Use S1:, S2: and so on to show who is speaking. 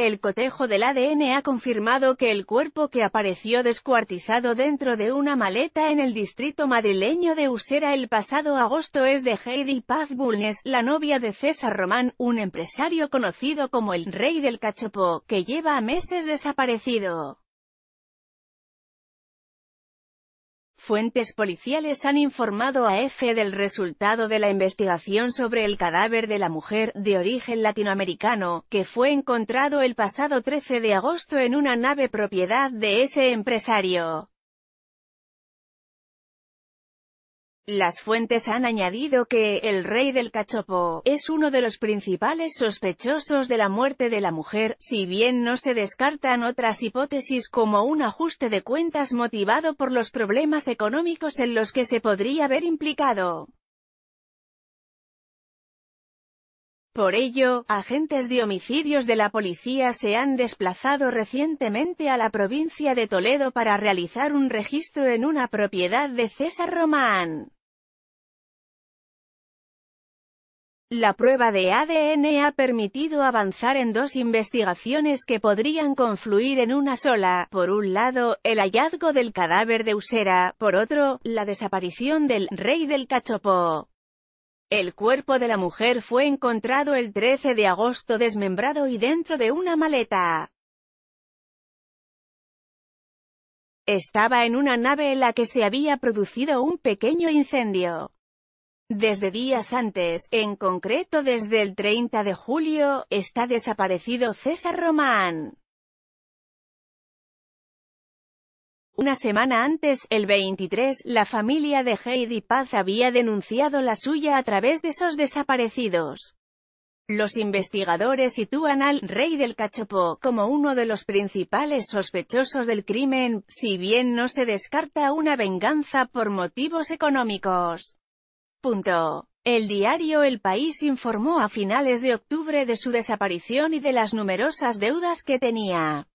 S1: El cotejo del ADN ha confirmado que el cuerpo que apareció descuartizado dentro de una maleta en el distrito madrileño de Usera el pasado agosto es de Heidi Paz Bulnes, la novia de César Román, un empresario conocido como el Rey del Cachopó, que lleva meses desaparecido. Fuentes policiales han informado a EFE del resultado de la investigación sobre el cadáver de la mujer, de origen latinoamericano, que fue encontrado el pasado 13 de agosto en una nave propiedad de ese empresario. Las fuentes han añadido que, el rey del cachopo, es uno de los principales sospechosos de la muerte de la mujer, si bien no se descartan otras hipótesis como un ajuste de cuentas motivado por los problemas económicos en los que se podría haber implicado. Por ello, agentes de homicidios de la policía se han desplazado recientemente a la provincia de Toledo para realizar un registro en una propiedad de César Román. La prueba de ADN ha permitido avanzar en dos investigaciones que podrían confluir en una sola, por un lado, el hallazgo del cadáver de Usera, por otro, la desaparición del «rey del Cachopo». El cuerpo de la mujer fue encontrado el 13 de agosto desmembrado y dentro de una maleta. Estaba en una nave en la que se había producido un pequeño incendio. Desde días antes, en concreto desde el 30 de julio, está desaparecido César Román. Una semana antes, el 23, la familia de Heidi Paz había denunciado la suya a través de esos desaparecidos. Los investigadores sitúan al «rey del cachopo» como uno de los principales sospechosos del crimen, si bien no se descarta una venganza por motivos económicos. Punto. El diario El País informó a finales de octubre de su desaparición y de las numerosas deudas que tenía.